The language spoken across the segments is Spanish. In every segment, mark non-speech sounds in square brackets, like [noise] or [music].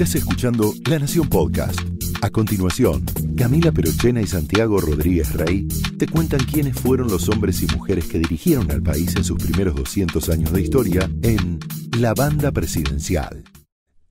Estás escuchando La Nación Podcast. A continuación, Camila Perochena y Santiago Rodríguez Rey te cuentan quiénes fueron los hombres y mujeres que dirigieron al país en sus primeros 200 años de historia en La Banda Presidencial.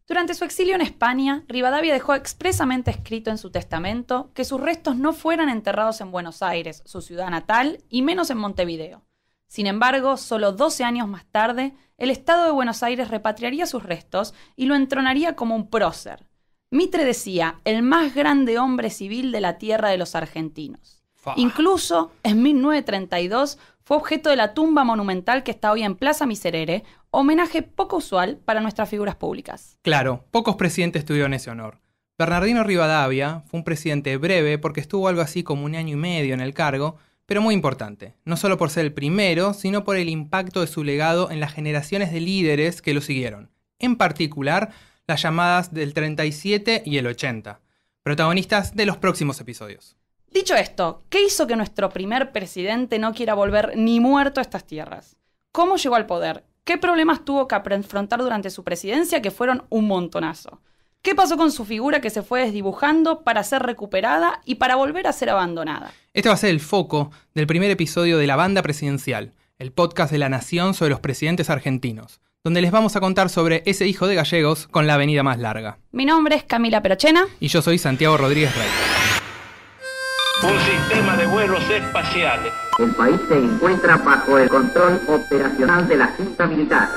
Durante su exilio en España, Rivadavia dejó expresamente escrito en su testamento que sus restos no fueran enterrados en Buenos Aires, su ciudad natal, y menos en Montevideo. Sin embargo, solo 12 años más tarde, el Estado de Buenos Aires repatriaría sus restos y lo entronaría como un prócer. Mitre decía, el más grande hombre civil de la tierra de los argentinos. Incluso en 1932 fue objeto de la tumba monumental que está hoy en Plaza Miserere, homenaje poco usual para nuestras figuras públicas. Claro, pocos presidentes tuvieron ese honor. Bernardino Rivadavia fue un presidente breve porque estuvo algo así como un año y medio en el cargo, pero muy importante, no solo por ser el primero, sino por el impacto de su legado en las generaciones de líderes que lo siguieron, en particular las llamadas del 37 y el 80, protagonistas de los próximos episodios. Dicho esto, ¿qué hizo que nuestro primer presidente no quiera volver ni muerto a estas tierras? ¿Cómo llegó al poder? ¿Qué problemas tuvo que afrontar durante su presidencia que fueron un montonazo? ¿Qué pasó con su figura que se fue desdibujando para ser recuperada y para volver a ser abandonada? Este va a ser el foco del primer episodio de La Banda Presidencial, el podcast de la Nación sobre los presidentes argentinos, donde les vamos a contar sobre ese hijo de gallegos con la avenida más larga. Mi nombre es Camila Perochena. Y yo soy Santiago Rodríguez Rey. Un sistema de vuelos espaciales. El país se encuentra bajo el control operacional de la Junta Militar.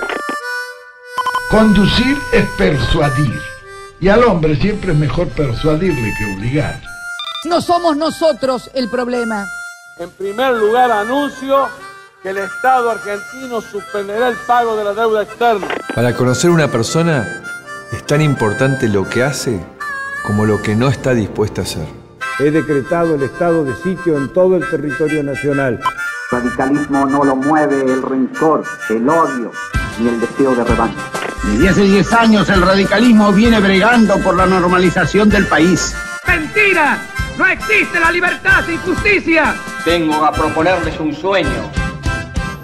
Conducir es persuadir. Y al hombre siempre es mejor persuadirle que obligar. No somos nosotros el problema. En primer lugar, anuncio que el Estado argentino suspenderá el pago de la deuda externa. Para conocer una persona es tan importante lo que hace como lo que no está dispuesta a hacer. He decretado el estado de sitio en todo el territorio nacional. El radicalismo no lo mueve el rencor, el odio ni el deseo de revancha. Desde hace 10 años el radicalismo viene bregando por la normalización del país. ¡Mentira! ¡No existe la libertad sin justicia! Tengo a proponerles un sueño.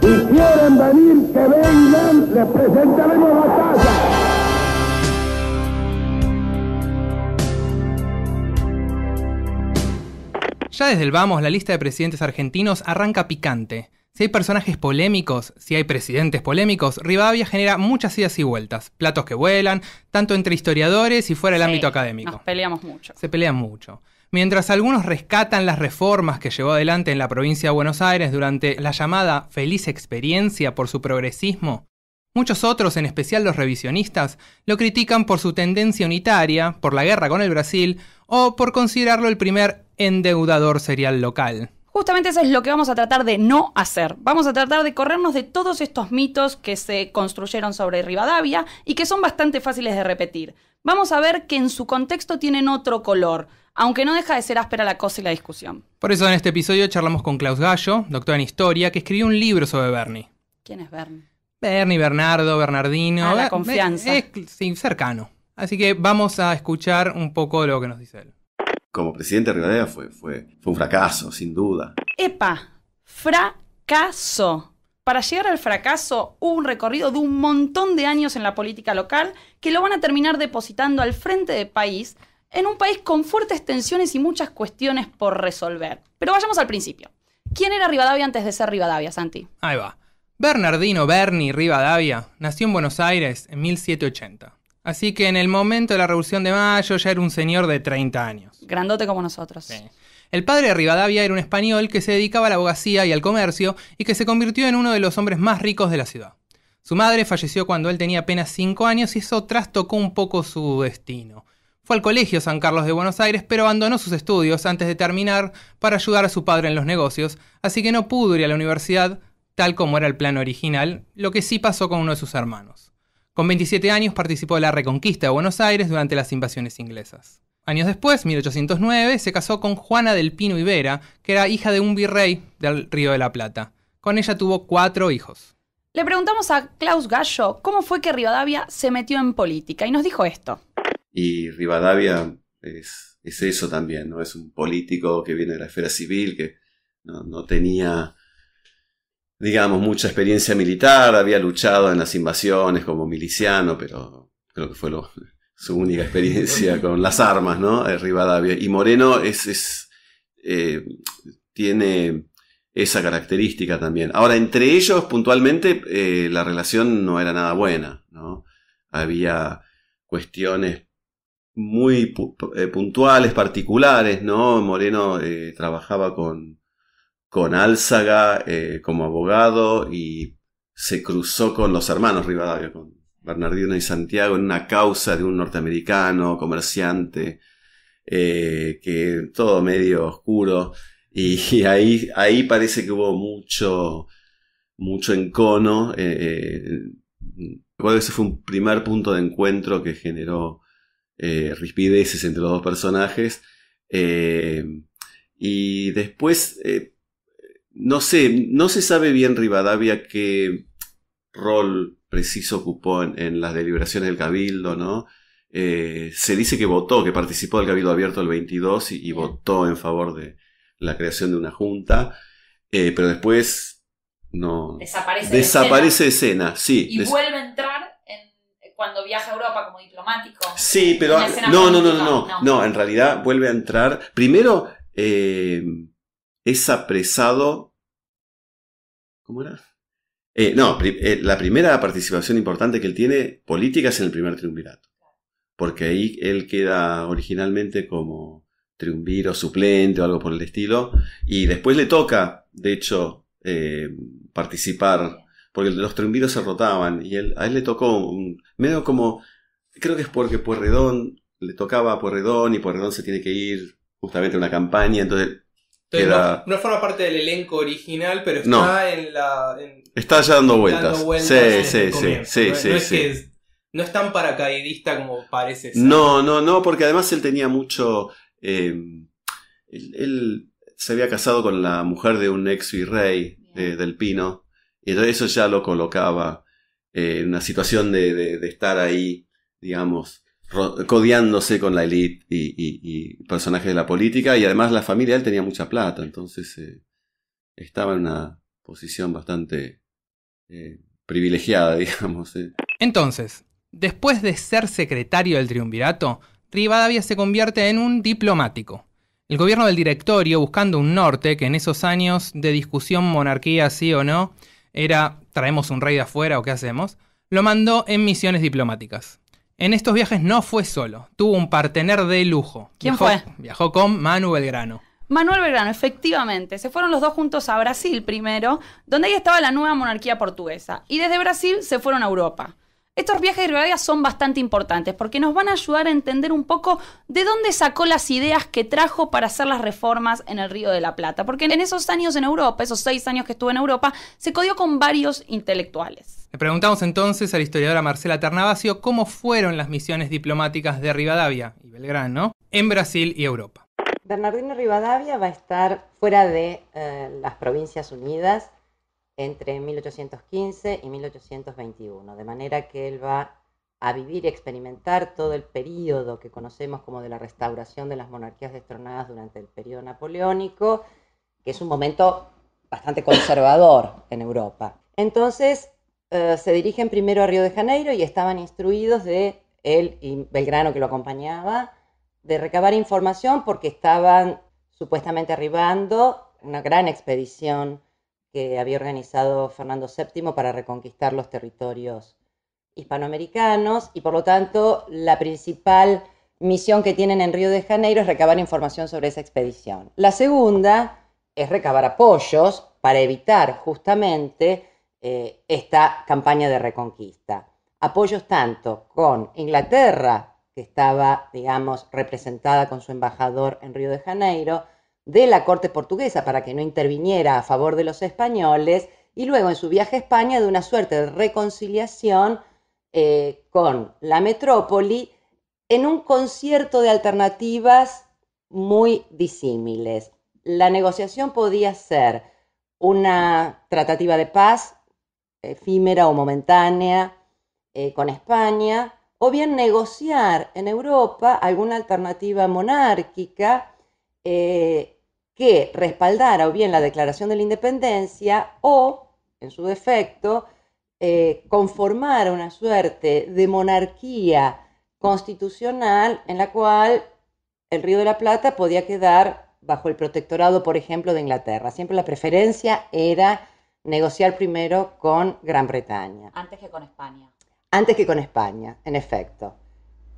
Si quieren venir, que vengan, les presentaremos casa. Ya desde el vamos, la lista de presidentes argentinos arranca picante. Si hay personajes polémicos, si hay presidentes polémicos, Rivadavia genera muchas idas y vueltas, platos que vuelan, tanto entre historiadores y fuera del ámbito académico. Nos peleamos mucho. Se pelean mucho. Mientras algunos rescatan las reformas que llevó adelante en la provincia de Buenos Aires durante la llamada feliz experiencia por su progresismo, muchos otros, en especial los revisionistas, lo critican por su tendencia unitaria, por la guerra con el Brasil o por considerarlo el primer endeudador serial local. Justamente eso es lo que vamos a tratar de no hacer. Vamos a tratar de corrernos de todos estos mitos que se construyeron sobre Rivadavia y que son bastante fáciles de repetir. Vamos a ver que en su contexto tienen otro color, aunque no deja de ser áspera la cosa y la discusión. Por eso en este episodio charlamos con Klaus Gallo, doctor en historia, que escribió un libro sobre Bernie. ¿Quién es Bernie? Bernie, Bernardo, Bernardino. Ah, la confianza. sí, cercano. Así que vamos a escuchar un poco lo que nos dice él como presidente de Rivadavia fue, fue, un fracaso, sin duda. ¡Epa! ¡Fracaso! Para llegar al fracaso hubo un recorrido de un montón de años en la política local que lo van a terminar depositando al frente del país, en un país con fuertes tensiones y muchas cuestiones por resolver. Pero vayamos al principio. ¿Quién era Rivadavia antes de ser Rivadavia, Santi? Ahí va. Bernardino Berni Rivadavia nació en Buenos Aires en 1780. Así que en el momento de la Revolución de Mayo ya era un señor de 30 años. Grandote como nosotros. El padre de Rivadavia era un español que se dedicaba a la abogacía y al comercio y que se convirtió en uno de los hombres más ricos de la ciudad. Su madre falleció cuando él tenía apenas 5 años y eso trastocó un poco su destino. Fue al Colegio San Carlos de Buenos Aires, pero abandonó sus estudios antes de terminar para ayudar a su padre en los negocios, así que no pudo ir a la universidad tal como era el plan original, lo que sí pasó con uno de sus hermanos. Con 27 años participó de la reconquista de Buenos Aires durante las invasiones inglesas. Años después, 1809, se casó con Juana del Pino Ibera, que era hija de un virrey del Río de la Plata. Con ella tuvo cuatro hijos. Le preguntamos a Klaus Gallo cómo fue que Rivadavia se metió en política y nos dijo esto. Y Rivadavia es, eso también, ¿no? Es un político que viene de la esfera civil, que no tenía digamos, mucha experiencia militar, había luchado en las invasiones como miliciano, pero creo que fue [laughs] su única experiencia [laughs] con las armas, ¿no? Eh, Rivadavia. Y Moreno es, eh, tiene esa característica también. Ahora, entre ellos, puntualmente, eh, la relación no era nada buena, ¿no? Había cuestiones muy puntuales, particulares, ¿no? Moreno trabajaba con, con Álzaga eh, como abogado y se cruzó con los hermanos Rivadavia, con Bernardino y Santiago, en una causa de un norteamericano, comerciante, eh, que todo medio oscuro. [laughs] Y, ahí, ahí parece que hubo mucho, mucho encono. Eh, recuerdo que ese fue un primer punto de encuentro que generó rispideces entre los dos personajes. y después no sé, no se sabe bien Rivadavia qué rol preciso ocupó en, las deliberaciones del Cabildo, ¿no? Eh, se dice que votó, que participó del Cabildo Abierto el 22 y, votó en favor de la creación de una junta, eh, pero después no... Desaparece, desaparece de escena. sí. Y vuelve a entrar cuando viaja a Europa como diplomático. Sí, pero... No, no, no, no, no, no, en realidad vuelve a entrar. Primero... Eh, es apresado ¿Cómo era? Eh, no, eh, la primera participación importante que él tiene política es en el primer triunvirato. Porque ahí él queda originalmente como triunviro suplente o algo por el estilo. Y después le toca, de hecho, eh, participar. Porque los triunviros se rotaban. Y a él le tocó un, medio como. Creo que es porque Puerredón le tocaba a Puerredón y Puerredón se tiene que ir justamente a una campaña. Entonces no, forma parte del elenco original, pero está en la. está ya dando vueltas. sí, este sí, sí, no, es no tan paracaidista como parece ser. No, no, no, porque además él tenía mucho. Eh, él, se había casado con la mujer de un ex virrey del Pino, y entonces eso ya lo colocaba eh, en una situación de, de, de estar ahí, digamos codiándose con la élite y, personajes de la política. Y además la familia él tenía mucha plata, entonces eh, estaba en una posición bastante eh, privilegiada, [laughs] digamos. Eh. Entonces, después de ser secretario del Triunvirato, Rivadavia se convierte en un diplomático. El gobierno del directorio, buscando un norte, que en esos años de discusión monarquía sí o no, era traemos un rey de afuera o qué hacemos, lo mandó en misiones diplomáticas. En estos viajes no fue solo, tuvo un partener de lujo. ¿Quién fue? Viajó con Manuel Belgrano. Manuel Belgrano, efectivamente. Se fueron los dos juntos a Brasil primero, donde ahí estaba la nueva monarquía portuguesa. Y desde Brasil se fueron a Europa. Estos viajes de Rivadavia son bastante importantes porque nos van a ayudar a entender un poco de dónde sacó las ideas que trajo para hacer las reformas en el Río de la Plata. Porque en esos años en Europa, esos seis años que estuvo en Europa, se codió con varios intelectuales. Le preguntamos entonces a la historiadora Marcela Ternavasio cómo fueron las misiones diplomáticas de Rivadavia y Belgrano en Brasil y Europa. Bernardino Rivadavia va a estar fuera de eh, las Provincias Unidas entre 1815 y 1821, de manera que él va a vivir y experimentar todo el periodo que conocemos como de la restauración de las monarquías destronadas durante el periodo napoleónico, que es un momento bastante conservador en Europa. Entonces, eh, se dirigen primero a Río de Janeiro y estaban instruidos de él y Belgrano que lo acompañaba, de recabar información porque estaban supuestamente arribando una gran expedición que había organizado Fernando VII para reconquistar los territorios hispanoamericanos y por lo tanto la principal misión que tienen en Río de Janeiro es recabar información sobre esa expedición. La segunda es recabar apoyos para evitar justamente eh, esta campaña de reconquista. Apoyos tanto con Inglaterra, que estaba, digamos, representada con su embajador en Río de Janeiro, de la corte portuguesa para que no interviniera a favor de los españoles y luego en su viaje a España de una suerte de reconciliación eh, con la metrópoli en un concierto de alternativas muy disímiles. La negociación podía ser una tratativa de paz efímera o momentánea eh, con España, o bien negociar en Europa alguna alternativa monárquica eh, que respaldara o bien la Declaración de la Independencia o, en su defecto, eh, conformara una suerte de monarquía constitucional en la cual el Río de la Plata podía quedar bajo el protectorado, por ejemplo, de Inglaterra. Siempre la preferencia era negociar primero con Gran Bretaña. Antes que con España. Antes que con España, en efecto.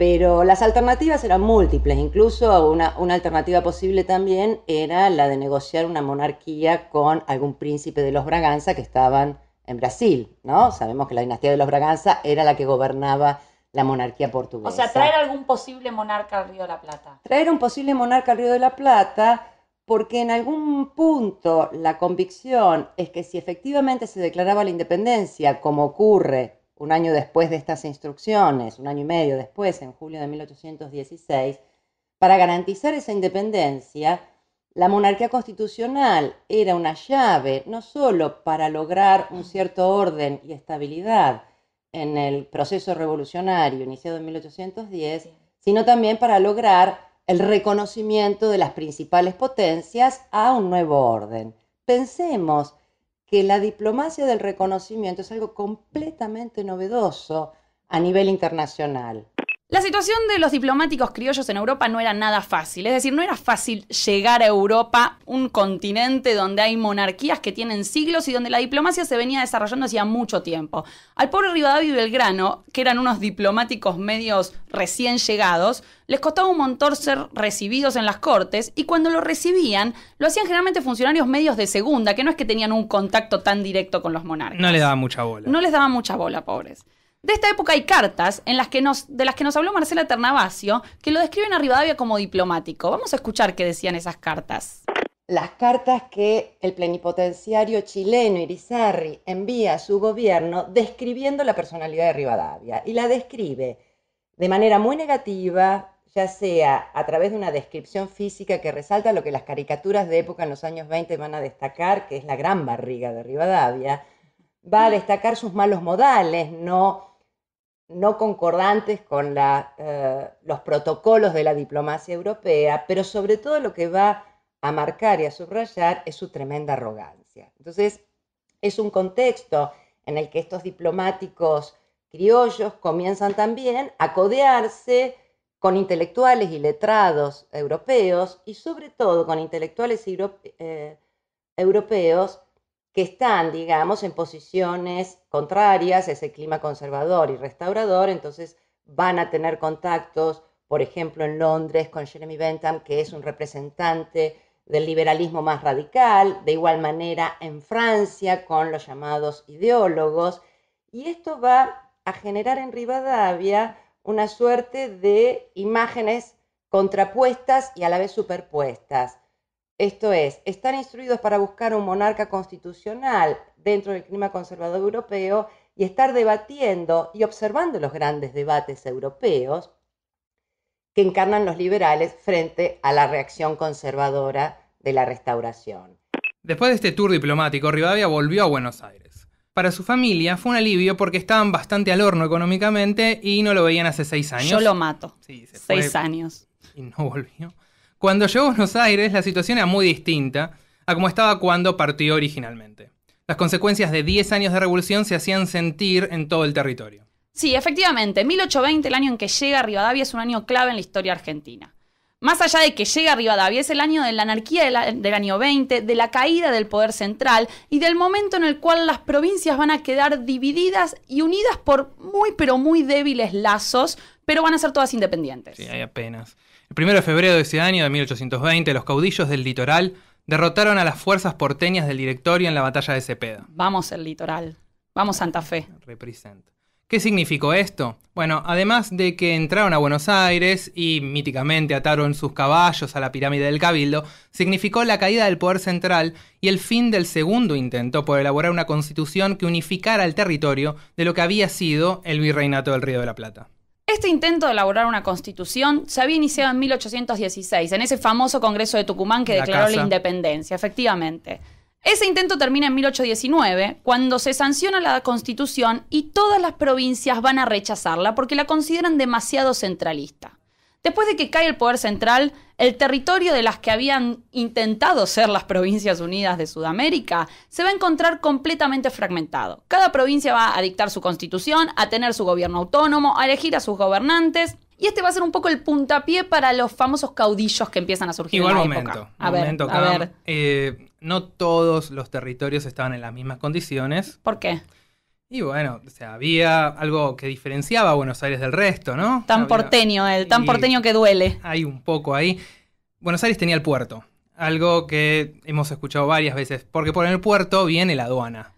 Pero las alternativas eran múltiples, incluso una, una, alternativa posible también era la de negociar una monarquía con algún príncipe de los Braganza que estaban en Brasil, ¿no? Sabemos que la dinastía de los Braganza era la que gobernaba la monarquía portuguesa. O sea, traer algún posible monarca al Río de la Plata. Traer un posible monarca al Río de la Plata porque en algún punto la convicción es que si efectivamente se declaraba la independencia, como ocurre un año después de estas instrucciones, un año y medio después, en julio de 1816, para garantizar esa independencia, la monarquía constitucional era una llave no sólo para lograr un cierto orden y estabilidad en el proceso revolucionario iniciado en 1810, sino también para lograr el reconocimiento de las principales potencias a un nuevo orden. Pensemos que la diplomacia del reconocimiento es algo completamente novedoso a nivel internacional. La situación de los diplomáticos criollos en Europa no era nada fácil, es decir, no era fácil llegar a Europa, un continente donde hay monarquías que tienen siglos y donde la diplomacia se venía desarrollando hacía mucho tiempo. Al pobre Rivadavia y Belgrano, que eran unos diplomáticos medios recién llegados, les costaba un montón ser recibidos en las cortes y cuando lo recibían, lo hacían generalmente funcionarios medios de segunda, que no es que tenían un contacto tan directo con los monarcas. No les daba mucha bola. No les daba mucha bola, pobres. De esta época hay cartas en las que nos, de las que nos habló Marcela Ternavasio que lo describen a Rivadavia como diplomático. Vamos a escuchar qué decían esas cartas. Las cartas que el plenipotenciario chileno Irizarry envía a su gobierno describiendo la personalidad de Rivadavia y la describe de manera muy negativa, ya sea a través de una descripción física que resalta lo que las caricaturas de época en los años 20 van a destacar, que es la gran barriga de Rivadavia, va a destacar sus malos modales, no no concordantes con eh, los protocolos de la diplomacia europea, pero sobre todo lo que va a marcar y a subrayar es su tremenda arrogancia. Entonces, es un contexto en el que estos diplomáticos criollos comienzan también a codearse con intelectuales y letrados europeos y sobre todo con intelectuales eh, europeos que están, digamos, en posiciones contrarias, ese clima conservador y restaurador, entonces van a tener contactos, por ejemplo, en Londres con Jeremy Bentham, que es un representante del liberalismo más radical, de igual manera en Francia con los llamados ideólogos, y esto va a generar en Rivadavia una suerte de imágenes contrapuestas y a la vez superpuestas. Esto es, están instruidos para buscar un monarca constitucional dentro del clima conservador europeo y estar debatiendo y observando los grandes debates europeos que encarnan los liberales frente a la reacción conservadora de la restauración. Después de este tour diplomático, Rivadavia volvió a Buenos Aires. Para su familia fue un alivio porque estaban bastante al horno económicamente y no lo veían hace seis años. Yo lo mato. Sí, seis años. Y no volvió. Cuando llegó a Buenos Aires, la situación era muy distinta a como estaba cuando partió originalmente. Las consecuencias de 10 años de revolución se hacían sentir en todo el territorio. Sí, efectivamente, 1820, el año en que llega Rivadavia, es un año clave en la historia argentina. Más allá de que llega Rivadavia, es el año de la anarquía del año 20, de la caída del poder central y del momento en el cual las provincias van a quedar divididas y unidas por muy pero muy débiles lazos, pero van a ser todas independientes. Sí, hay apenas. El 1 de febrero de ese año de 1820, los caudillos del litoral derrotaron a las fuerzas porteñas del directorio en la batalla de Cepeda. Vamos el litoral, vamos Santa Fe. Representa. ¿Qué significó esto? Bueno, además de que entraron a Buenos Aires y míticamente ataron sus caballos a la pirámide del Cabildo, significó la caída del poder central y el fin del segundo intento por elaborar una constitución que unificara el territorio de lo que había sido el virreinato del Río de la Plata. Este intento de elaborar una constitución se había iniciado en 1816, en ese famoso Congreso de Tucumán que declaró la independencia, efectivamente. Ese intento termina en 1819, cuando se sanciona la constitución y todas las provincias van a rechazarla porque la consideran demasiado centralista. Después de que cae el poder central, el territorio de las que habían intentado ser las Provincias Unidas de Sudamérica se va a encontrar completamente fragmentado. Cada provincia va a dictar su constitución, a tener su gobierno autónomo, a elegir a sus gobernantes. Y este va a ser un poco el puntapié para los famosos caudillos que empiezan a surgir Igual en momento, eh, no todos los territorios estaban en las mismas condiciones. ¿Por qué? Y bueno, o había algo que diferenciaba a Buenos Aires del resto, ¿no? Tan porteño, el tan porteño que duele. Hay un poco ahí. Buenos Aires tenía el puerto, algo que hemos escuchado varias veces, porque por el puerto viene la aduana.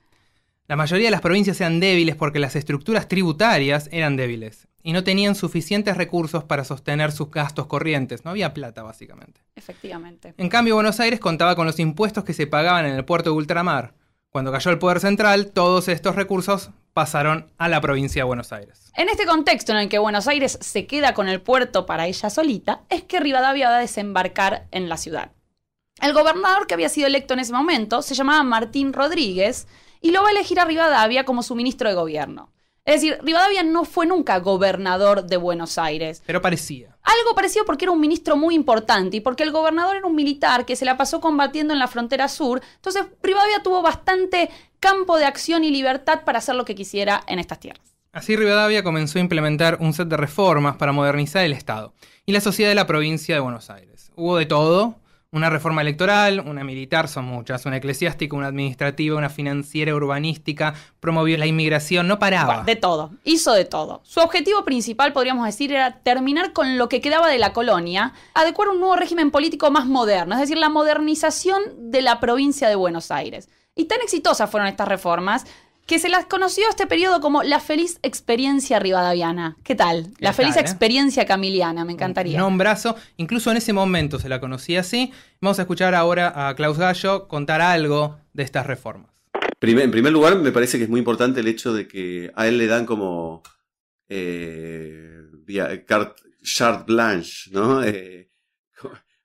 La mayoría de las provincias eran débiles porque las estructuras tributarias eran débiles y no tenían suficientes recursos para sostener sus gastos corrientes. No había plata, básicamente. Efectivamente. En cambio, Buenos Aires contaba con los impuestos que se pagaban en el puerto de ultramar cuando cayó el poder central, todos estos recursos pasaron a la provincia de Buenos Aires. En este contexto en el que Buenos Aires se queda con el puerto para ella solita, es que Rivadavia va a desembarcar en la ciudad. El gobernador que había sido electo en ese momento se llamaba Martín Rodríguez y lo va a elegir a Rivadavia como su ministro de gobierno. Es decir, Rivadavia no fue nunca gobernador de Buenos Aires. Pero parecía. Algo parecido porque era un ministro muy importante y porque el gobernador era un militar que se la pasó combatiendo en la frontera sur. Entonces, Rivadavia tuvo bastante campo de acción y libertad para hacer lo que quisiera en estas tierras. Así Rivadavia comenzó a implementar un set de reformas para modernizar el Estado y la sociedad de la provincia de Buenos Aires. Hubo de todo, una reforma electoral, una militar, son muchas, una eclesiástica, una administrativa, una financiera, urbanística, promovió la inmigración, no paraba. de todo, hizo de todo. Su objetivo principal, podríamos decir, era terminar con lo que quedaba de la colonia, adecuar un nuevo régimen político más moderno, es decir, la modernización de la provincia de Buenos Aires. Y tan exitosas fueron estas reformas que se las conoció este periodo como la feliz experiencia rivadaviana. ¿Qué tal? La feliz ¿eh? experiencia camiliana, me encantaría. Un brazo. incluso en ese momento se la conocía así. Vamos a escuchar ahora a Klaus Gallo contar algo de estas reformas. en primer lugar, me parece que es muy importante el hecho de que a él le dan como eh, blanche, ¿no? [laughs] Eh,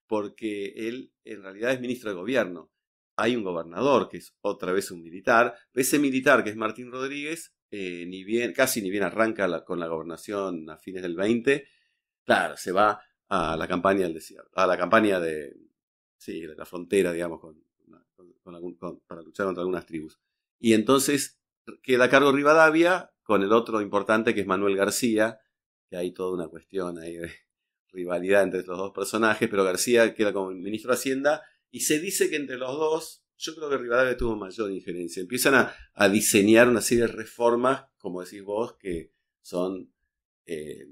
porque él en realidad es ministro de gobierno hay un gobernador, que es otra vez un militar. Ese militar, que es Martín Rodríguez, eh, casi ni bien arranca con la gobernación a fines del 20, claro, se va a la campaña del desierto, a la campaña de, la frontera, digamos, con, para luchar contra algunas tribus. Y entonces queda a cargo Rivadavia con el otro importante que es Manuel García, que hay toda una cuestión ahí de rivalidad entre los dos personajes, pero García queda como ministro de Hacienda y se dice que entre los dos, yo creo que Rivadavia tuvo mayor injerencia. Empiezan a, diseñar una serie de reformas, como decís vos, que son eh,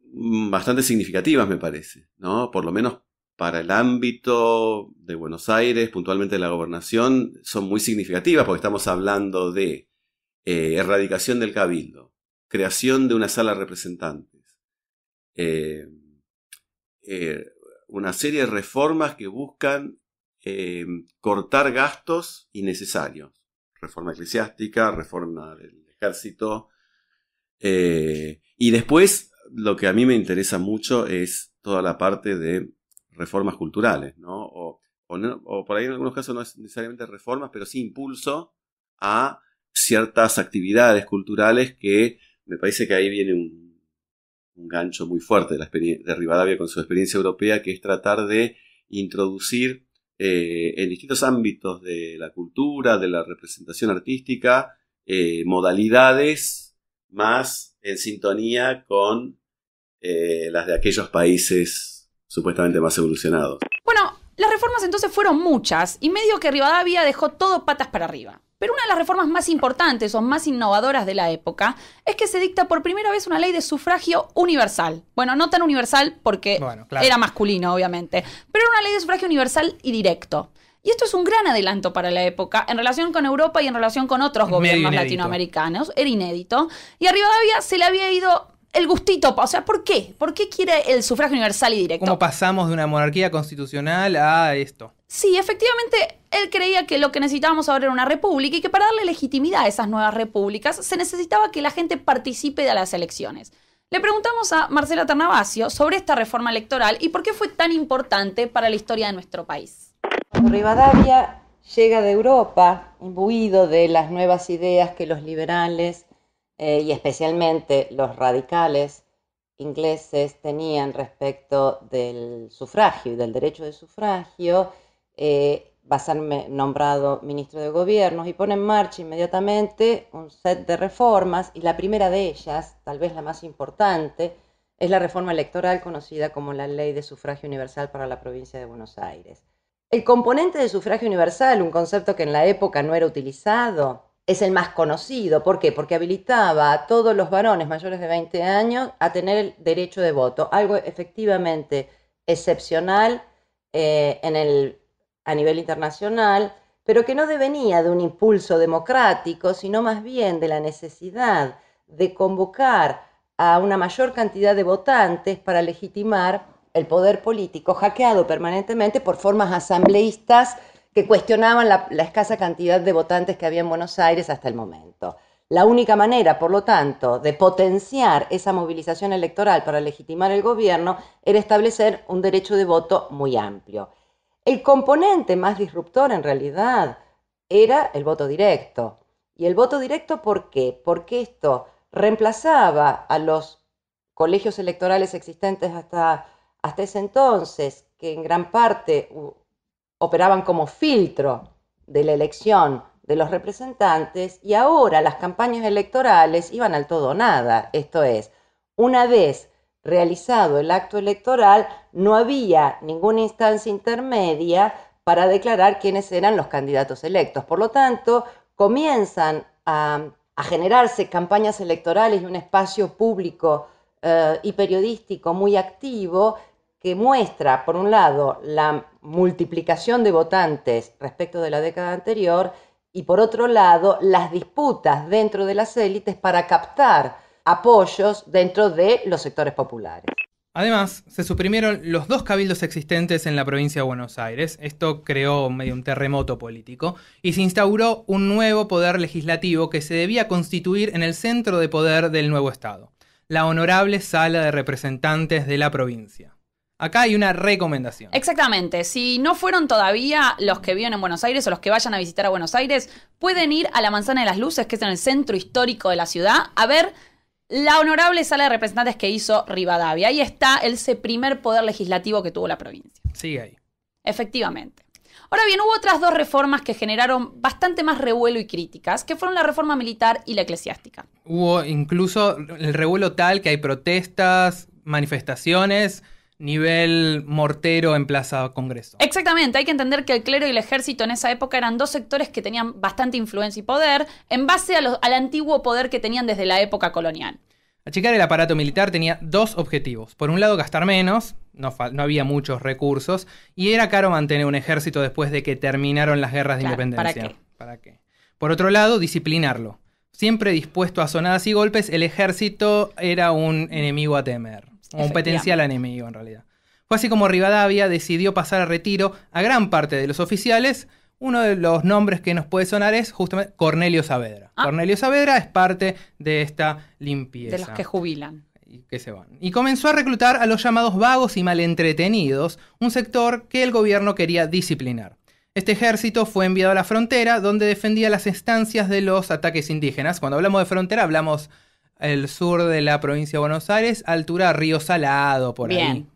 bastante significativas, me parece, ¿no? Por lo menos para el ámbito de Buenos Aires, puntualmente de la gobernación, son muy significativas porque estamos hablando de eh, erradicación del cabildo, creación de una sala de representantes, eh, una serie de reformas que buscan eh, cortar gastos innecesarios. Reforma eclesiástica, reforma del ejército. Eh, y después lo que a mí me interesa mucho es toda la parte de reformas culturales, ¿no? no, o por ahí en algunos casos no es necesariamente reformas, pero sí impulso a ciertas actividades culturales que me parece que ahí viene un un gancho muy fuerte de, de Rivadavia con su experiencia europea, que es tratar de introducir eh, en distintos ámbitos de la cultura, de la representación artística, eh, modalidades más en sintonía con eh, las de aquellos países supuestamente más evolucionados. Bueno, las reformas entonces fueron muchas y medio que Rivadavia dejó todo patas para arriba. Pero una de las reformas más importantes o más innovadoras de la época es que se dicta por primera vez una ley de sufragio universal. Bueno, no tan universal porque era masculino, obviamente, pero era una ley de sufragio universal y directo. Y esto es un gran adelanto para la época en relación con Europa y en relación con otros gobiernos latinoamericanos. Era inédito. Y a Rivadavia se le había ido el gustito, o sea, ¿por qué? ¿Por qué quiere el sufragio universal y directo? ¿Cómo pasamos de una monarquía constitucional a esto? Sí, efectivamente, él creía que lo que necesitábamos ahora era una república y que para darle legitimidad a esas nuevas repúblicas se necesitaba que la gente participe de las elecciones. Le preguntamos a Marcela Ternavasio sobre esta reforma electoral y por qué fue tan importante para la historia de nuestro país. Rivadavia llega de Europa, imbuido de las nuevas ideas que los liberales eh, y especialmente los radicales ingleses tenían respecto del sufragio y del derecho de sufragio, eh, va a ser nombrado ministro de gobierno y pone en marcha inmediatamente un set de reformas y la primera de ellas, tal vez la más importante, es la reforma electoral conocida como la Ley de Sufragio Universal para la provincia de Buenos Aires. El componente de sufragio universal, un concepto que en la época no era utilizado, es el más conocido. ¿Por qué? Porque habilitaba a todos los varones mayores de 20 años a tener el derecho de voto, algo efectivamente excepcional eh, en a nivel internacional, pero que no devenía de un impulso democrático, sino más bien de la necesidad de convocar a una mayor cantidad de votantes para legitimar el poder político hackeado permanentemente por formas asambleístas que cuestionaban la, escasa cantidad de votantes que había en Buenos Aires hasta el momento. La única manera, por lo tanto, de potenciar esa movilización electoral para legitimar el gobierno era establecer un derecho de voto muy amplio. El componente más disruptor, en realidad, era el voto directo. ¿Y el voto directo por qué? Porque esto reemplazaba a los colegios electorales existentes hasta, hasta ese entonces, que en gran parte operaban como filtro de la elección de los representantes y ahora las campañas electorales iban al todo nada. Esto es, una vez realizado el acto electoral, no había ninguna instancia intermedia para declarar quiénes eran los candidatos electos. Por lo tanto, comienzan a, generarse campañas electorales y un espacio público eh, y periodístico muy activo que muestra, por un lado, la multiplicación de votantes respecto de la década anterior y por otro lado las disputas dentro de las élites para captar apoyos dentro de los sectores populares. Además, se suprimieron los dos cabildos existentes en la provincia de Buenos Aires. Esto creó medio un terremoto político y se instauró un nuevo poder legislativo que se debía constituir en el centro de poder del nuevo Estado, la Honorable Sala de Representantes de la provincia. Acá hay una recomendación. Exactamente. Si no fueron todavía los que viven en Buenos Aires o los que vayan a visitar a Buenos Aires, pueden ir a la Manzana de las Luces, que es en el centro histórico de la ciudad, a ver la honorable sala de representantes que hizo Rivadavia. Ahí está ese primer poder legislativo que tuvo la provincia. Sigue ahí. Efectivamente. Ahora bien, hubo otras dos reformas que generaron bastante más revuelo y críticas, que fueron la reforma militar y la eclesiástica. Hubo incluso el revuelo tal que hay protestas, manifestaciones, nivel mortero en Plaza Congreso. Exactamente, hay que entender que el clero y el ejército en esa época eran dos sectores que tenían bastante influencia y poder en base al antiguo poder que tenían desde la época colonial. Achicar el aparato militar tenía dos objetivos. Por un lado, gastar menos, no, había muchos recursos, y era caro mantener un ejército después de que terminaron las guerras de independencia. ¿para ¿Para qué? Por otro lado, disciplinarlo. Siempre dispuesto a sonadas y golpes, el ejército era un enemigo a temer un potencial enemigo, en realidad. Fue así como Rivadavia decidió pasar a retiro a gran parte de los oficiales. Uno de los nombres que nos puede sonar es justamente Cornelio Saavedra. Ah. Cornelio Saavedra es parte de esta limpieza. De los que jubilan. Y que se van. Y comenzó a reclutar a los llamados vagos y malentretenidos, un sector que el gobierno quería disciplinar. Este ejército fue enviado a la frontera, donde defendía las estancias de los ataques indígenas. Cuando hablamos de frontera, hablamos el sur de la provincia de Buenos Aires, altura Río Salado, por ahí.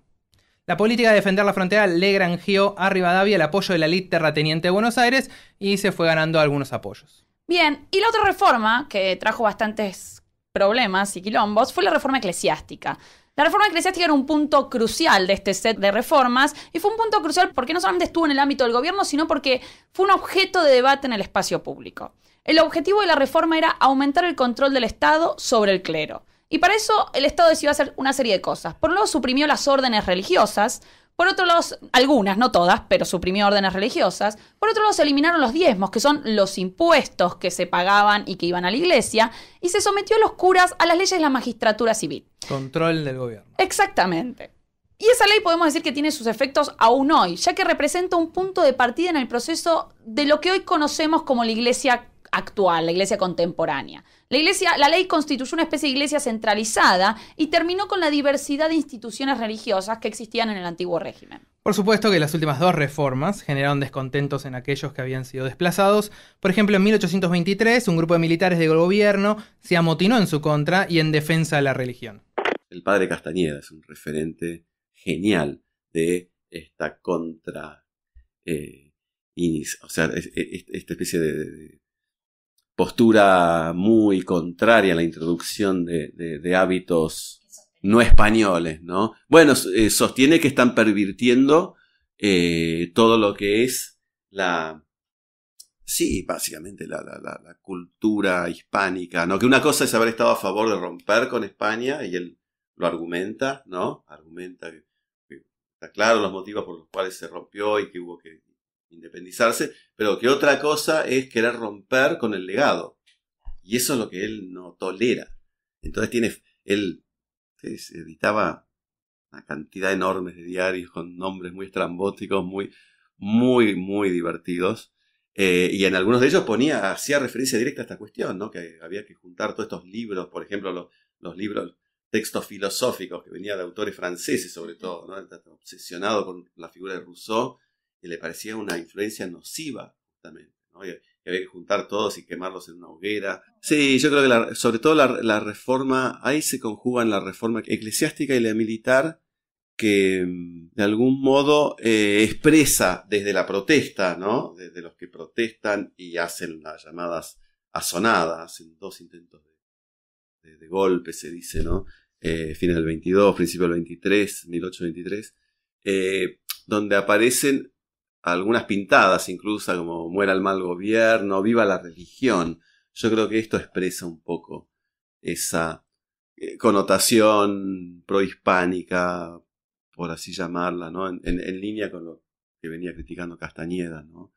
La política de defender la frontera le granjeó a Rivadavia el apoyo de la elite terrateniente de Buenos Aires y se fue ganando algunos apoyos. Bien, y la otra reforma que trajo bastantes problemas y quilombos fue la reforma eclesiástica. La reforma eclesiástica era un punto crucial de este set de reformas y fue un punto crucial porque no solamente estuvo en el ámbito del gobierno, sino porque fue un objeto de debate en el espacio público. El objetivo de la reforma era aumentar el control del Estado sobre el clero. Y para eso el Estado decidió hacer una serie de cosas. Por un lado, suprimió las órdenes religiosas. Por otro lado, algunas, no todas, pero suprimió órdenes religiosas. Por otro lado, se eliminaron los diezmos, que son los impuestos que se pagaban y que iban a la iglesia. Y se sometió a los curas a las leyes de la magistratura civil. Control del gobierno. Exactamente. Y esa ley podemos decir que tiene sus efectos aún hoy, ya que representa un punto de partida en el proceso de lo que hoy conocemos como la iglesia actual, la iglesia contemporánea. La, iglesia, la ley constituyó una especie de iglesia centralizada y terminó con la diversidad de instituciones religiosas que existían en el antiguo régimen. Por supuesto que las últimas dos reformas generaron descontentos en aquellos que habían sido desplazados. Por ejemplo, en 1823 un grupo de militares del gobierno se amotinó en su contra y en defensa de la religión. El padre Castañeda es un referente genial de esta contra... Eh, o sea, esta especie de postura muy contraria a la introducción de, hábitos no españoles, ¿no? Bueno, eh, sostiene que están pervirtiendo eh, todo lo que es la... Sí, básicamente la, cultura hispánica, ¿no? Que una cosa es haber estado a favor de romper con España, y él lo argumenta, ¿no? Argumenta que está claro los motivos por los cuales se rompió y que hubo que independizarse, pero que otra cosa es querer romper con el legado. Y eso es lo que él no tolera. Entonces tiene, él editaba una cantidad enorme de diarios con nombres muy estrambóticos, muy, muy, muy divertidos. Eh, y en algunos de ellos ponía, hacía referencia directa a esta cuestión, ¿no? Que había que juntar todos estos libros, por ejemplo, los, libros, textos filosóficos que venían de autores franceses sobre todo, Obsesionado con la figura de Rousseau que le parecía una influencia nociva, justamente. ¿no? Que había que juntar todos y quemarlos en una hoguera. Sí, yo creo que sobre todo la, reforma, ahí se conjugan la reforma eclesiástica y la militar que mm, de algún modo eh, expresa desde la protesta, ¿no? Desde los que protestan y hacen las llamadas asonadas, en dos intentos de, golpe, se dice, ¿no? Eh, del 22, principio del 23, 1823, eh, donde aparecen algunas pintadas incluso, como muera el mal gobierno, viva la religión. Yo creo que esto expresa un poco esa eh, connotación prohispánica, por así llamarla, ¿no? En, línea con lo que venía criticando Castañeda. ¿no?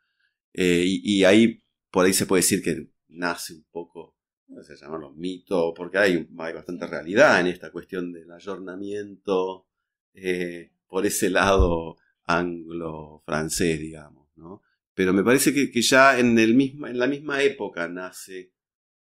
Eh, y, ahí, por ahí se puede decir que nace un poco, se sé llamarlo mito, porque hay, hay bastante realidad en esta cuestión del ayornamiento, eh, por ese lado anglo-francés, digamos, ¿no? Pero me parece que, ya en, la misma época nace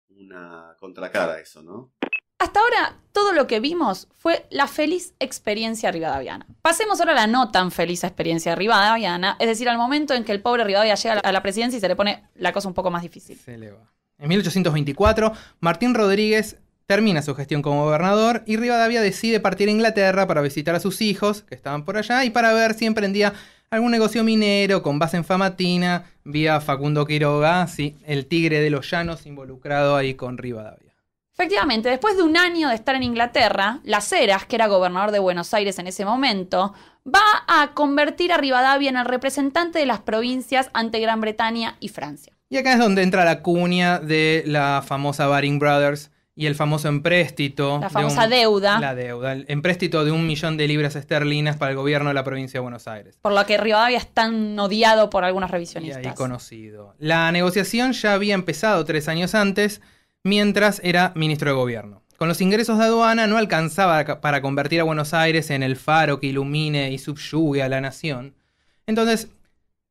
una contracara eso, ¿no? Hasta ahora todo lo que vimos fue la feliz experiencia rivadaviana. Pasemos ahora a la no tan feliz experiencia rivadaviana, es decir, al momento en que el pobre Rivadavia llega a la presidencia y se le pone la cosa un poco más difícil. Se le En 1824, Martín Rodríguez Termina su gestión como gobernador y Rivadavia decide partir a Inglaterra para visitar a sus hijos, que estaban por allá, y para ver si emprendía algún negocio minero con base en Famatina, vía Facundo Quiroga, el tigre de los llanos involucrado ahí con Rivadavia. Efectivamente, después de un año de estar en Inglaterra, Las Heras, que era gobernador de Buenos Aires en ese momento, va a convertir a Rivadavia en el representante de las provincias ante Gran Bretaña y Francia. Y acá es donde entra la cuña de la famosa Baring Brothers, y el famoso empréstito. La famosa deuda. La deuda. El empréstito de un millón de libras esterlinas para el gobierno de la provincia de Buenos Aires. Por lo que Rivadavia es tan odiado por algunos revisionistas. Y conocido. La negociación ya había empezado tres años antes, mientras era ministro de gobierno. Con los ingresos de aduana no alcanzaba para convertir a Buenos Aires en el faro que ilumine y subyugue a la nación. Entonces,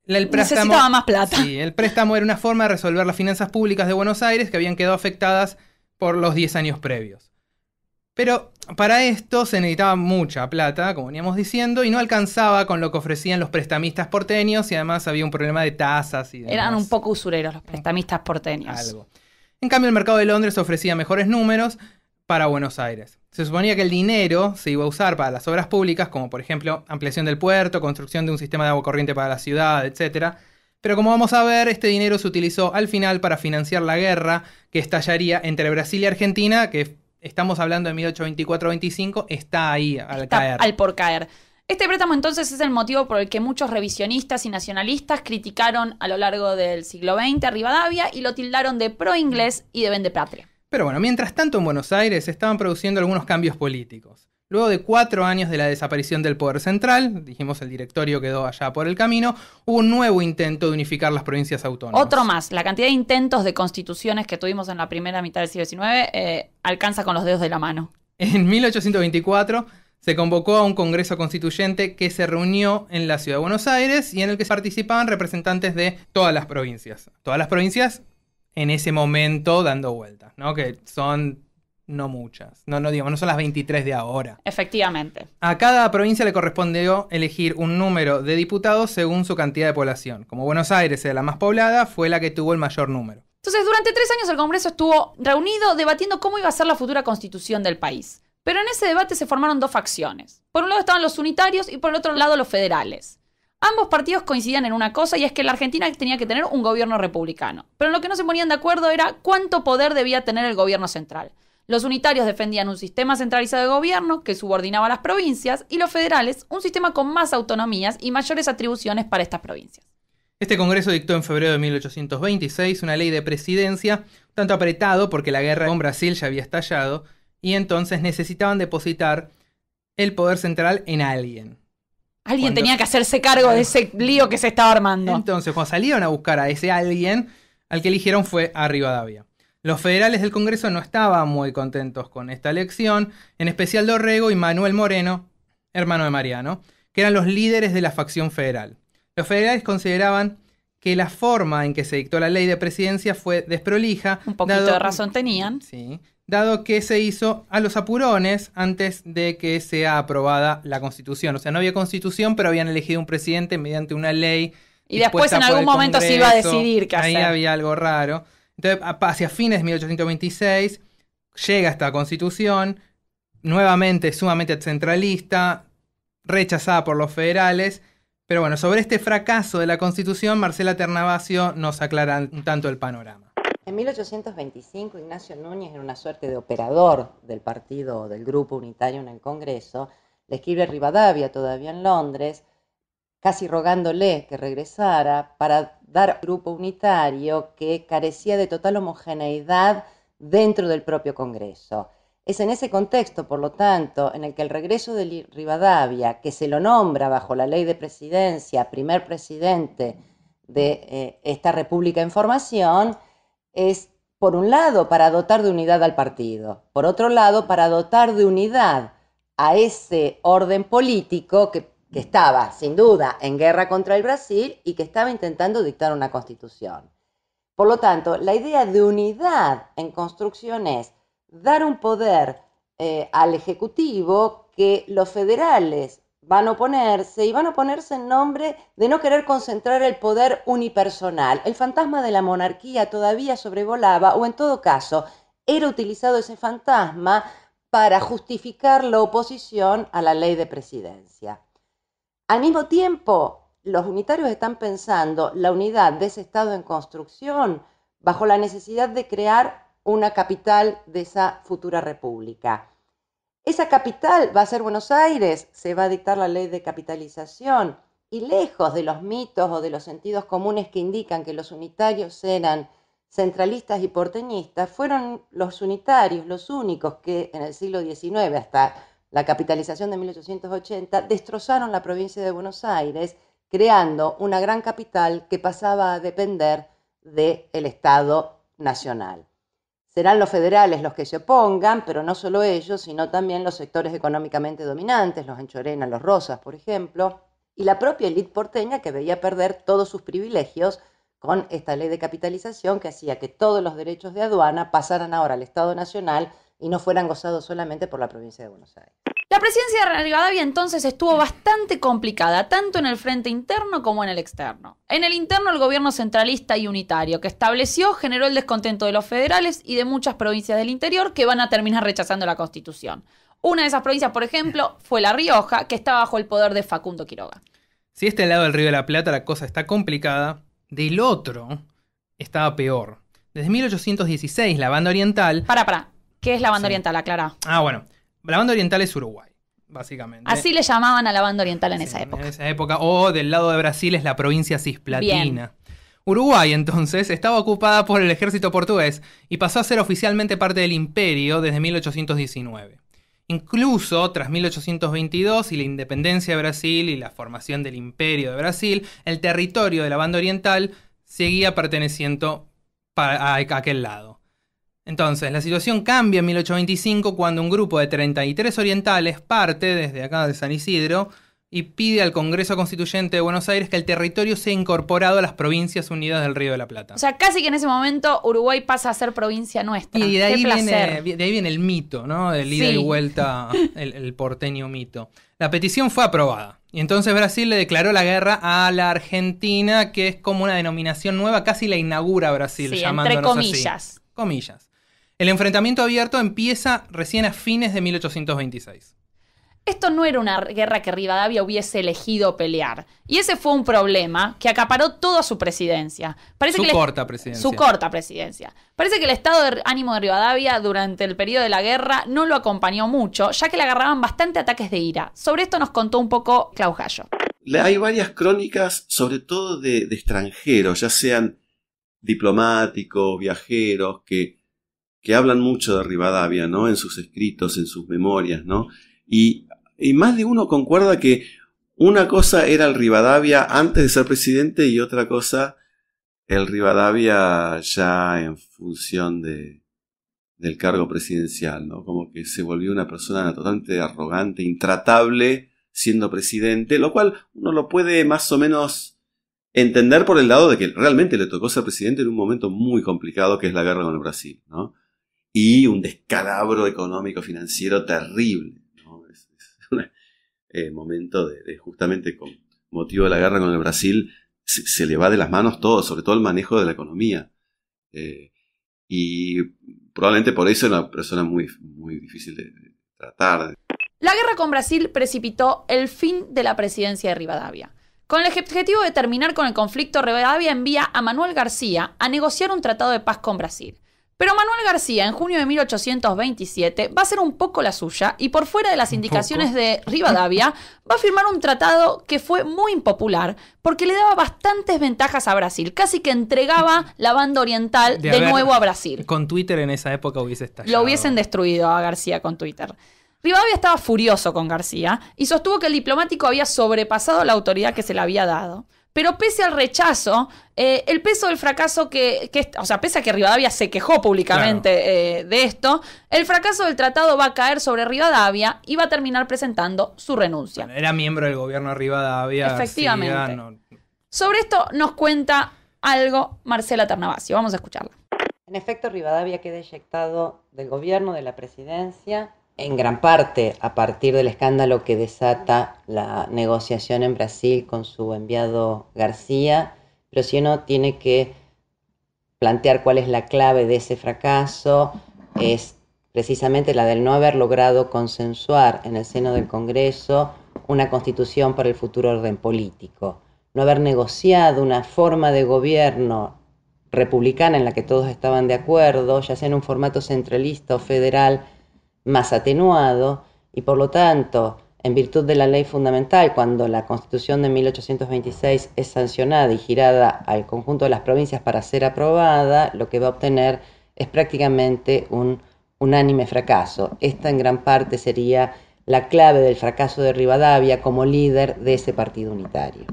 el préstamo, Necesitaba más plata. Sí, el préstamo era una forma de resolver las finanzas públicas de Buenos Aires que habían quedado afectadas por los 10 años previos. Pero para esto se necesitaba mucha plata, como veníamos diciendo, y no alcanzaba con lo que ofrecían los prestamistas porteños y además había un problema de tasas y demás. Eran un poco usureros los prestamistas porteños. En cambio, el mercado de Londres ofrecía mejores números para Buenos Aires. Se suponía que el dinero se iba a usar para las obras públicas, como por ejemplo ampliación del puerto, construcción de un sistema de agua corriente para la ciudad, etcétera pero como vamos a ver, este dinero se utilizó al final para financiar la guerra que estallaría entre Brasil y Argentina, que estamos hablando de 1824-25, está ahí al caer. Al por caer. Este préstamo entonces es el motivo por el que muchos revisionistas y nacionalistas criticaron a lo largo del siglo XX a Rivadavia y lo tildaron de pro-inglés y de patria Pero bueno, mientras tanto en Buenos Aires estaban produciendo algunos cambios políticos. Luego de cuatro años de la desaparición del poder central, dijimos el directorio quedó allá por el camino, hubo un nuevo intento de unificar las provincias autónomas. Otro más, la cantidad de intentos de constituciones que tuvimos en la primera mitad del siglo XIX eh, alcanza con los dedos de la mano. En 1824 se convocó a un Congreso Constituyente que se reunió en la Ciudad de Buenos Aires y en el que participaban representantes de todas las provincias. Todas las provincias en ese momento dando vueltas, ¿no? Que son no muchas. No, no, digamos, no son las 23 de ahora. Efectivamente. A cada provincia le correspondió elegir un número de diputados según su cantidad de población. Como Buenos Aires era la más poblada, fue la que tuvo el mayor número. Entonces, durante tres años el Congreso estuvo reunido debatiendo cómo iba a ser la futura constitución del país. Pero en ese debate se formaron dos facciones. Por un lado estaban los unitarios y por el otro lado los federales. Ambos partidos coincidían en una cosa y es que la Argentina tenía que tener un gobierno republicano. Pero en lo que no se ponían de acuerdo era cuánto poder debía tener el gobierno central. Los unitarios defendían un sistema centralizado de gobierno que subordinaba a las provincias y los federales un sistema con más autonomías y mayores atribuciones para estas provincias. Este Congreso dictó en febrero de 1826 una ley de presidencia, tanto apretado porque la guerra con Brasil ya había estallado, y entonces necesitaban depositar el poder central en alguien. Alguien tenía que hacerse cargo de ese lío que se estaba armando. Entonces, cuando salieron a buscar a ese alguien, al que eligieron fue a Rivadavia. Los federales del Congreso no estaban muy contentos con esta elección, en especial Dorrego y Manuel Moreno, hermano de Mariano, que eran los líderes de la facción federal. Los federales consideraban que la forma en que se dictó la ley de presidencia fue desprolija. Un poquito de razón tenían. Sí, dado que se hizo a los apurones antes de que sea aprobada la constitución. O sea, no había constitución, pero habían elegido un presidente mediante una ley. Y después en algún momento se iba a decidir qué Ahí había algo raro hacia fines de 1826 llega esta constitución, nuevamente sumamente centralista, rechazada por los federales. Pero bueno, sobre este fracaso de la constitución, Marcela Ternavasio nos aclara un tanto el panorama. En 1825, Ignacio Núñez, era una suerte de operador del partido, del grupo unitario en el Congreso, le escribe Rivadavia, todavía en Londres, casi rogándole que regresara para dar grupo unitario que carecía de total homogeneidad dentro del propio Congreso. Es en ese contexto, por lo tanto, en el que el regreso de Rivadavia, que se lo nombra bajo la ley de presidencia, primer presidente de eh, esta República en formación, es, por un lado, para dotar de unidad al partido, por otro lado, para dotar de unidad a ese orden político que que estaba sin duda en guerra contra el Brasil y que estaba intentando dictar una constitución. Por lo tanto, la idea de unidad en construcción es dar un poder eh, al Ejecutivo que los federales van a oponerse y van a oponerse en nombre de no querer concentrar el poder unipersonal. El fantasma de la monarquía todavía sobrevolaba o en todo caso era utilizado ese fantasma para justificar la oposición a la ley de presidencia. Al mismo tiempo, los unitarios están pensando la unidad de ese Estado en construcción bajo la necesidad de crear una capital de esa futura república. Esa capital va a ser Buenos Aires, se va a dictar la ley de capitalización y lejos de los mitos o de los sentidos comunes que indican que los unitarios eran centralistas y porteñistas, fueron los unitarios los únicos que en el siglo XIX, hasta la capitalización de 1880, destrozaron la provincia de Buenos Aires, creando una gran capital que pasaba a depender del Estado Nacional. Serán los federales los que se opongan, pero no solo ellos, sino también los sectores económicamente dominantes, los Anchorena, los Rosas, por ejemplo, y la propia élite porteña que veía perder todos sus privilegios con esta ley de capitalización que hacía que todos los derechos de aduana pasaran ahora al Estado Nacional y no fueran gozados solamente por la provincia de Buenos Aires. La presidencia de Rivadavia entonces estuvo bastante complicada, tanto en el frente interno como en el externo. En el interno, el gobierno centralista y unitario que estableció generó el descontento de los federales y de muchas provincias del interior que van a terminar rechazando la constitución. Una de esas provincias, por ejemplo, [laughs] fue La Rioja, que está bajo el poder de Facundo Quiroga. Si este lado del Río de la Plata la cosa está complicada, del otro estaba peor. Desde 1816, la banda oriental. Para, para. ¿Qué es la banda oriental, aclara? Ah, bueno. La banda oriental es Uruguay, básicamente. Así le llamaban a la banda oriental en esa época. En esa época. O del lado de Brasil es la provincia cisplatina. Uruguay entonces estaba ocupada por el ejército portugués y pasó a ser oficialmente parte del imperio desde 1819. Incluso tras 1822 y la independencia de Brasil y la formación del imperio de Brasil, el territorio de la banda oriental seguía perteneciendo a aquel lado. Entonces, la situación cambia en 1825 cuando un grupo de 33 orientales parte desde acá de San Isidro y pide al Congreso Constituyente de Buenos Aires que el territorio sea incorporado a las provincias unidas del Río de la Plata. O sea, casi que en ese momento Uruguay pasa a ser provincia nuestra. Y de ahí, viene, el mito, ¿no? El ida y vuelta, [laughs] el, porteño mito. La petición fue aprobada. Y entonces Brasil le declaró la guerra a la Argentina, que es como una denominación nueva, casi la inaugura Brasil, sí, entre comillas. Comillas. El enfrentamiento abierto empieza recién a fines de 1826. Esto no era una guerra que Rivadavia hubiese elegido pelear. Y ese fue un problema que acaparó toda su presidencia. su corta presidencia. Su corta presidencia. Parece que el estado de ánimo de Rivadavia durante el periodo de la guerra no lo acompañó mucho, ya que le agarraban bastante ataques de ira. Sobre esto nos contó un poco Klaus Gallo. Hay varias crónicas, sobre todo de extranjeros, ya sean diplomáticos, viajeros, que que hablan mucho de Rivadavia, ¿no? En sus escritos, en sus memorias, ¿no? Y, más de uno concuerda que una cosa era el Rivadavia antes de ser presidente y otra cosa el Rivadavia ya en función de, del cargo presidencial, ¿no? Como que se volvió una persona totalmente arrogante, intratable, siendo presidente, lo cual uno lo puede más o menos entender por el lado de que realmente le tocó ser presidente en un momento muy complicado que es la guerra con el Brasil, ¿no? y un descalabro económico financiero terrible. ¿no? Es, [laughs] un eh, momento de, justamente con motivo de la guerra con el Brasil, se, le va de las manos todo, sobre todo el manejo de la economía. Eh, y probablemente por eso es una persona muy, muy difícil de tratar. La guerra con Brasil precipitó el fin de la presidencia de Rivadavia. Con el objetivo de terminar con el conflicto, Rivadavia envía a Manuel García a negociar un tratado de paz con Brasil. Pero Manuel García, en junio de 1827, va a ser un poco la suya y por fuera de las indicaciones de Rivadavia, va a firmar un tratado que fue muy impopular porque le daba bastantes ventajas a Brasil. Casi que entregaba la banda oriental de, nuevo a Brasil. Con Twitter en esa época hubiese estado. Lo hubiesen destruido a García con Twitter. Rivadavia estaba furioso con García y sostuvo que el diplomático había sobrepasado la autoridad que se le había dado. Pero pese al rechazo, eh, el peso del fracaso que, O sea, pese a que Rivadavia se quejó públicamente eh, de esto, el fracaso del tratado va a caer sobre Rivadavia y va a terminar presentando su renuncia. Era miembro del gobierno Rivadavia. Efectivamente. Sobre esto nos cuenta algo Marcela Ternavasio. Vamos a escucharla. En efecto, Rivadavia queda eyectado del gobierno, de la presidencia en gran parte a partir del escándalo que desata la negociación en Brasil con su enviado García, pero si uno tiene que plantear cuál es la clave de ese fracaso, es precisamente la del no haber logrado consensuar en el seno del Congreso una constitución para el futuro orden político, no haber negociado una forma de gobierno republicana en la que todos estaban de acuerdo, ya sea en un formato centralista o federal, más atenuado y por lo tanto, en virtud de la ley fundamental, cuando la Constitución de 1826 es sancionada y girada al conjunto de las provincias para ser aprobada, lo que va a obtener es prácticamente un unánime fracaso. Esta en gran parte sería la clave del fracaso de Rivadavia como líder de ese partido unitario.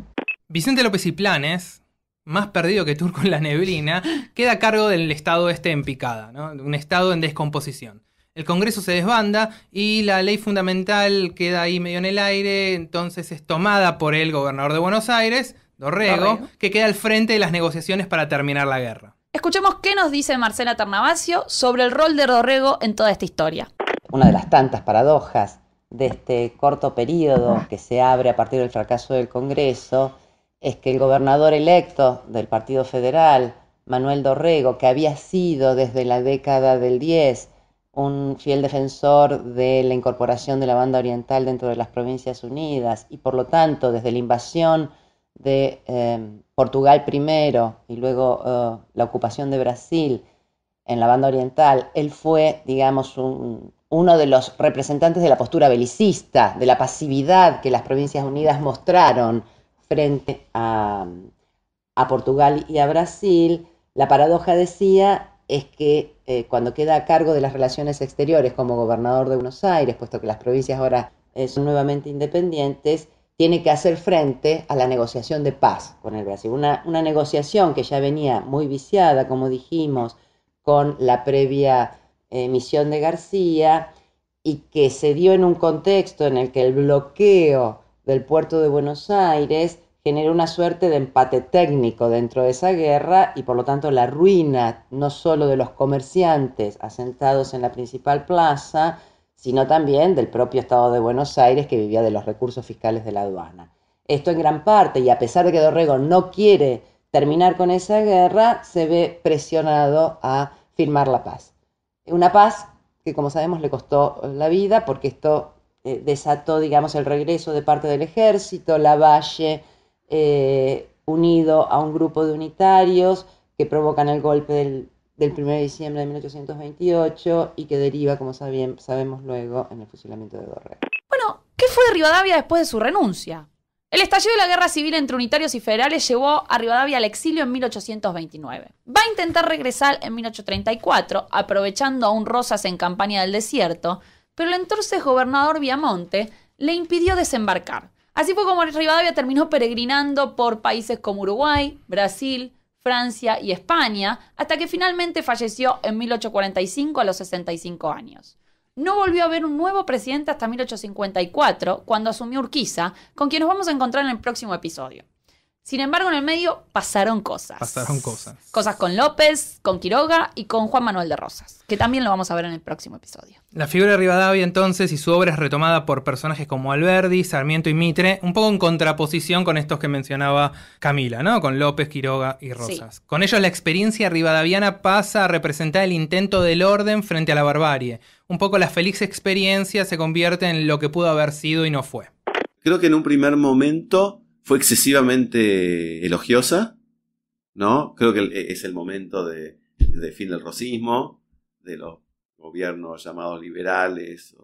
Vicente López y Planes, más perdido que Turco en la neblina, queda a cargo del estado este en picada, un estado en descomposición el Congreso se desbanda y la ley fundamental queda ahí medio en el aire, entonces es tomada por el gobernador de Buenos Aires, Dorrego, que queda al frente de las negociaciones para terminar la guerra. Escuchemos qué nos dice Marcela Ternavasio sobre el rol de Dorrego en toda esta historia. Una de las tantas paradojas de este corto periodo que se abre a partir del fracaso del Congreso es que el gobernador electo del Partido Federal, Manuel Dorrego, que había sido desde la década del 10 un fiel defensor de la incorporación de la banda oriental dentro de las Provincias Unidas y por lo tanto desde la invasión de em, Portugal primero y luego eh, la ocupación de Brasil en la banda oriental, él fue, digamos, uno de los representantes de la postura belicista, de la pasividad que las Provincias Unidas mostraron frente a, a Portugal y a Brasil. La paradoja decía es que eh, cuando queda a cargo de las relaciones exteriores como gobernador de Buenos Aires, puesto que las provincias ahora eh, son nuevamente independientes, tiene que hacer frente a la negociación de paz con el Brasil. Una, negociación que ya venía muy viciada, como dijimos, con la previa eh, misión de García y que se dio en un contexto en el que el bloqueo del puerto de Buenos Aires generó una suerte de empate técnico dentro de esa guerra y por lo tanto la ruina no solo de los comerciantes asentados en la principal plaza, sino también del propio Estado de Buenos Aires que vivía de los recursos fiscales de la aduana. Esto en gran parte, y a pesar de que Dorrego no quiere terminar con esa guerra, se ve presionado a firmar la paz. Una paz que, como sabemos, le costó la vida porque esto eh, desató, digamos, el regreso de parte del ejército, la valle... Eh, unido a un grupo de unitarios que provocan el golpe del, del 1 de diciembre de 1828 y que deriva, como sabemos luego, en el fusilamiento de Dorrego. Bueno, ¿qué fue de Rivadavia después de su renuncia? El estallido de la guerra civil entre unitarios y federales llevó a Rivadavia al exilio en 1829. Va a intentar regresar en 1834, aprovechando aún Rosas en campaña del desierto, pero el entonces gobernador Viamonte le impidió desembarcar. Así fue como Rivadavia terminó peregrinando por países como Uruguay, Brasil, Francia y España, hasta que finalmente falleció en 1845 a los 65 años. No volvió a haber un nuevo presidente hasta 1854, cuando asumió Urquiza, con quien nos vamos a encontrar en el próximo episodio. Sin embargo, en el medio pasaron cosas. Pasaron cosas. Cosas con López, con Quiroga y con Juan Manuel de Rosas, que también lo vamos a ver en el próximo episodio. La figura de Rivadavia entonces y su obra es retomada por personajes como Alberdi, Sarmiento y Mitre, un poco en contraposición con estos que mencionaba Camila, ¿no? Con López, Quiroga y Rosas. Con ellos la experiencia rivadaviana pasa a representar el intento del orden frente a la barbarie. Un poco la feliz experiencia se convierte en lo que pudo haber sido y no fue. Creo que en un primer momento fue excesivamente elogiosa, ¿no? Creo que es el momento de, de fin del racismo, de los gobiernos llamados liberales,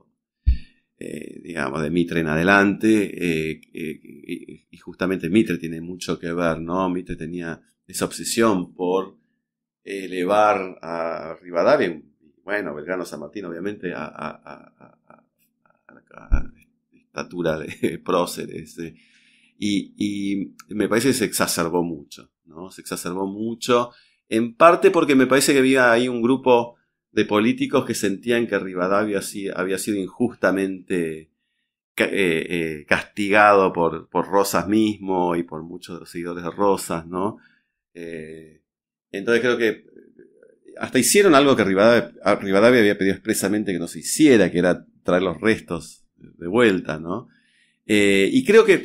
eh, digamos, de Mitre en adelante, eh, eh, y justamente Mitre tiene mucho que ver, ¿no? Mitre tenía esa obsesión por elevar a Rivadavia, y bueno, Belgrano San Martín, obviamente, a, a la estatura de [laughs] próceres, y, me parece que se exacerbó mucho, ¿no? Se exacerbó mucho, en parte porque me parece que había ahí un grupo de políticos que sentían que Rivadavia había sido injustamente eh, eh, castigado por, Rosas mismo y por muchos de los seguidores de Rosas, ¿no? Eh, entonces creo que hasta hicieron algo que ah, Rivadavia, había pedido expresamente que no se hiciera, que era traer los restos de vuelta, ¿no? y creo que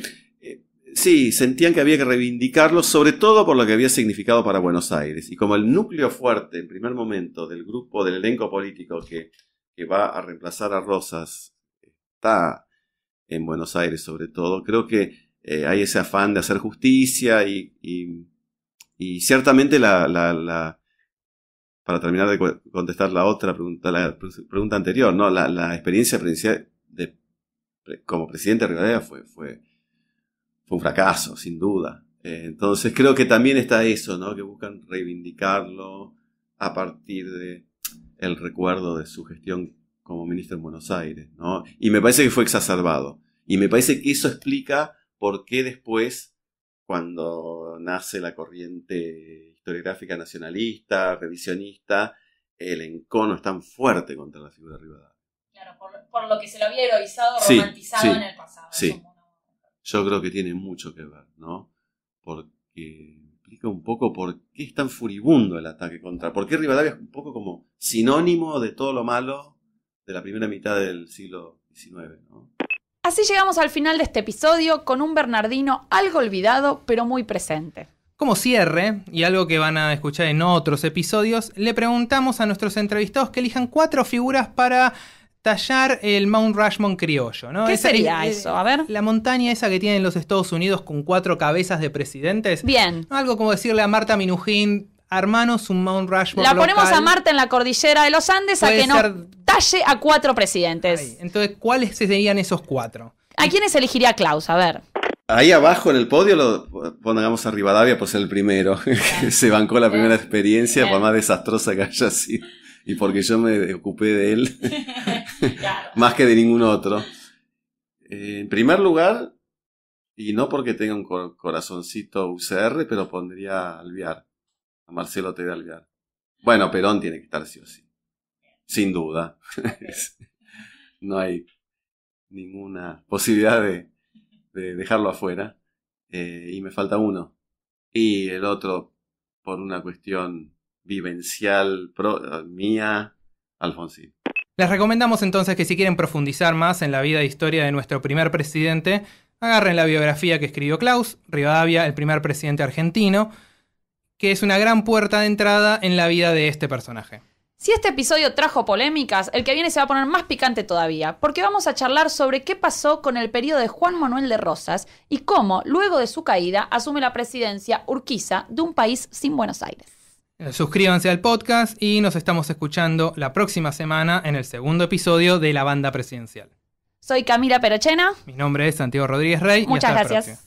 Sí, sentían que había que reivindicarlo, sobre todo por lo que había significado para Buenos Aires. Y como el núcleo fuerte, en primer momento, del grupo, del elenco político que, que va a reemplazar a Rosas, está en Buenos Aires sobre todo, creo que eh, hay ese afán de hacer justicia y, y, ciertamente la, la, la, para terminar de contestar la otra pregunta, la pregunta anterior, ¿no? la, la experiencia de, de, como presidente de Rivadavia fue... fue un fracaso, sin duda. Eh, entonces creo que también está eso, ¿no? Que buscan reivindicarlo a partir de el recuerdo de su gestión como ministro en Buenos Aires, ¿no? Y me parece que fue exacerbado. Y me parece que eso explica por qué después, cuando nace la corriente historiográfica nacionalista, revisionista, el encono es tan fuerte contra la figura de Rivadavia. Claro, por, lo que se lo había heroizado, romantizado en el pasado. Sí yo creo que tiene mucho que ver, ¿no? Porque implica un poco por qué es tan furibundo el ataque contra, por qué Rivadavia es un poco como sinónimo de todo lo malo de la primera mitad del siglo XIX, ¿no? Así llegamos al final de este episodio con un Bernardino algo olvidado, pero muy presente. Como cierre, y algo que van a escuchar en otros episodios, le preguntamos a nuestros entrevistados que elijan cuatro figuras para tallar el Mount Rushmore criollo, ¿no? ¿Qué sería eso? A ver. La montaña esa que tienen los Estados Unidos con cuatro cabezas de presidentes. Bien. Algo como decirle a Marta Minujín, hermanos, un Mount Rushmore. La ponemos a Marta en la cordillera de los Andes a que no talle a cuatro presidentes. Entonces, ¿cuáles serían esos cuatro? ¿A quiénes elegiría Klaus? A ver. Ahí abajo en el podio lo pongamos a Rivadavia pues el primero. [laughs] Se bancó la primera experiencia, por más desastrosa que haya sido. Y porque yo me ocupé de él. [laughs] [laughs] más que de ningún otro. Eh, en primer lugar, y no porque tenga un corazoncito UCR, pero pondría a Alviar a Marcelo T. de Alviar, Bueno, Perón tiene que estar sí o sí, sin duda. [laughs] no hay ninguna posibilidad de, dejarlo afuera. Eh, y me falta uno. Y el otro, por una cuestión vivencial mía, Alfonsín. Les recomendamos entonces que si quieren profundizar más en la vida e historia de nuestro primer presidente, agarren la biografía que escribió Klaus, Rivadavia, el primer presidente argentino, que es una gran puerta de entrada en la vida de este personaje. Si este episodio trajo polémicas, el que viene se va a poner más picante todavía, porque vamos a charlar sobre qué pasó con el periodo de Juan Manuel de Rosas y cómo, luego de su caída, asume la presidencia Urquiza de un país sin Buenos Aires. Suscríbanse al podcast y nos estamos escuchando la próxima semana en el segundo episodio de La Banda Presidencial. Soy Camila Perochena. Mi nombre es Santiago Rodríguez Rey. Muchas gracias.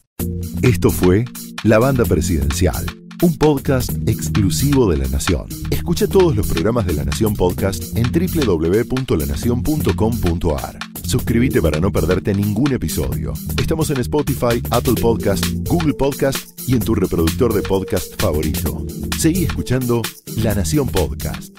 Esto fue La Banda Presidencial, un podcast exclusivo de La Nación. Escucha todos los programas de La Nación Podcast en www.lanacion.com.ar. Suscríbete para no perderte ningún episodio. Estamos en Spotify, Apple Podcast, Google Podcast y en tu reproductor de podcast favorito. Seguí escuchando La Nación Podcast.